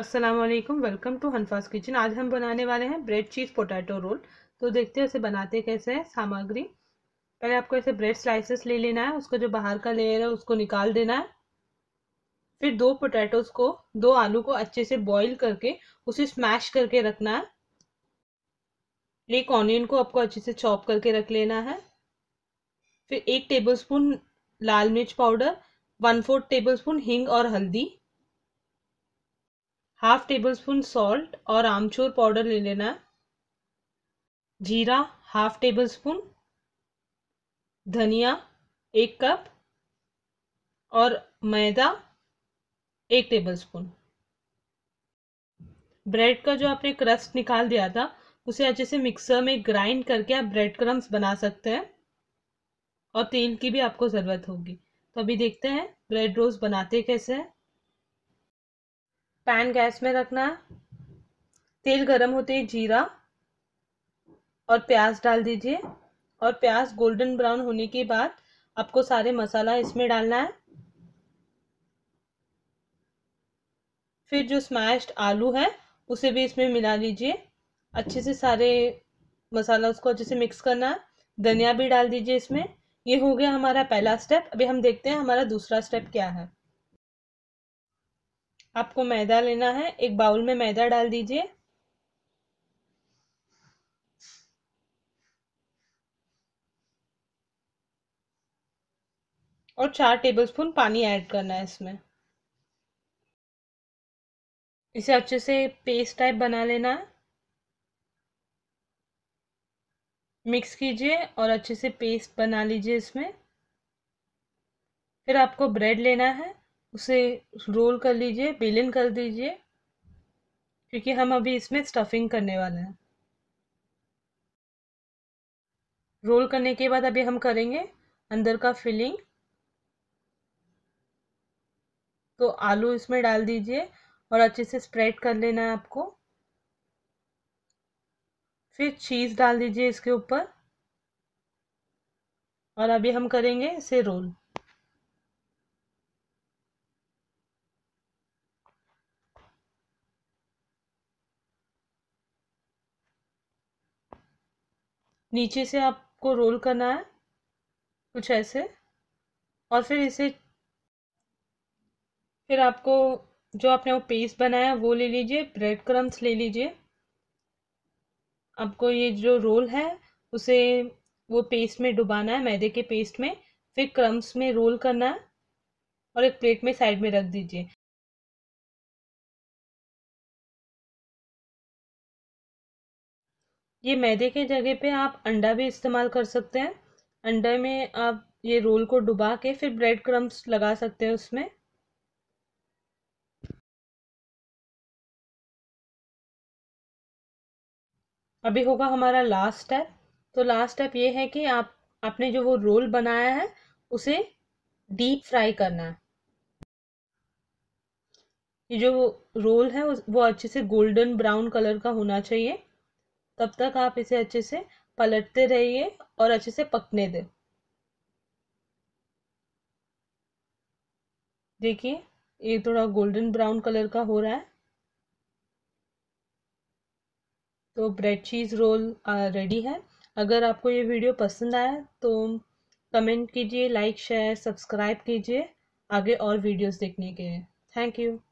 Aslam welcome to Hanfas kitchen आज हम बनाने वाले हैं ब्रेड चीज़ पोटैटो रोल तो देखते हैं इसे बनाते कैसे हैं सामग्री पहले आपको ऐसे ब्रेड स्लाइसेस ले लेना है उसका जो बाहर का लेयर है उसको निकाल देना है फिर दो पोटैटोज को दो आलू को अच्छे से बॉईल करके उसे स्मैश करके रखना है एक ऑनियन को आपको अच्छे से चॉप करके रख लेना है फिर एक टेबल लाल मिर्च पाउडर वन फोर्थ टेबल हींग और हल्दी हाफ टेबल स्पून सॉल्ट और आमचूर पाउडर ले लेना है जीरा हाफ टेबल स्पून धनिया एक कप और मैदा एक टेबल स्पून ब्रेड का जो आपने क्रस्ट निकाल दिया था उसे अच्छे से मिक्सर में ग्राइंड करके आप ब्रेड क्रम्स बना सकते हैं और तेल की भी आपको ज़रूरत होगी तो अभी देखते हैं ब्रेड रोज बनाते कैसे हैं पैन गैस में रखना है तेल गरम होते ही जीरा और प्याज डाल दीजिए और प्याज गोल्डन ब्राउन होने के बाद आपको सारे मसाला इसमें डालना है फिर जो स्मैश्ड आलू है उसे भी इसमें मिला लीजिए अच्छे से सारे मसाला उसको अच्छे से मिक्स करना है धनिया भी डाल दीजिए इसमें ये हो गया हमारा पहला स्टेप अभी हम देखते हैं हमारा दूसरा स्टेप क्या है आपको मैदा लेना है एक बाउल में मैदा डाल दीजिए और चार टेबलस्पून पानी ऐड करना है इसमें इसे अच्छे से पेस्ट टाइप बना लेना है मिक्स कीजिए और अच्छे से पेस्ट बना लीजिए इसमें फिर आपको ब्रेड लेना है उसे रोल कर लीजिए बेलन कर दीजिए क्योंकि हम अभी इसमें स्टफिंग करने वाले हैं रोल करने के बाद अभी हम करेंगे अंदर का फिलिंग तो आलू इसमें डाल दीजिए और अच्छे से स्प्रेड कर लेना है आपको फिर चीज़ डाल दीजिए इसके ऊपर और अभी हम करेंगे इसे रोल नीचे से आपको रोल करना है कुछ ऐसे और फिर इसे फिर आपको जो आपने वो पेस्ट बनाया वो ले लीजिए ब्रेड क्रम्स ले लीजिए आपको ये जो रोल है उसे वो पेस्ट में डुबाना है मैदे के पेस्ट में फिर क्रम्स में रोल करना है और एक प्लेट में साइड में रख दीजिए ये मैदे के जगह पे आप अंडा भी इस्तेमाल कर सकते हैं अंडे में आप ये रोल को डुबा के फिर ब्रेड क्रम्स लगा सकते हैं उसमें अभी होगा हमारा लास्ट स्टेप तो लास्ट स्टेप ये है कि आप आपने जो वो रोल बनाया है उसे डीप फ्राई करना है ये जो रोल है वो अच्छे से गोल्डन ब्राउन कलर का होना चाहिए तब तक आप इसे अच्छे से पलटते रहिए और अच्छे से पकने दें देखिए ये थोड़ा गोल्डन ब्राउन कलर का हो रहा है तो ब्रेड चीज़ रोल रेडी है अगर आपको ये वीडियो पसंद आया तो कमेंट कीजिए लाइक शेयर सब्सक्राइब कीजिए आगे और वीडियोस देखने के लिए थैंक यू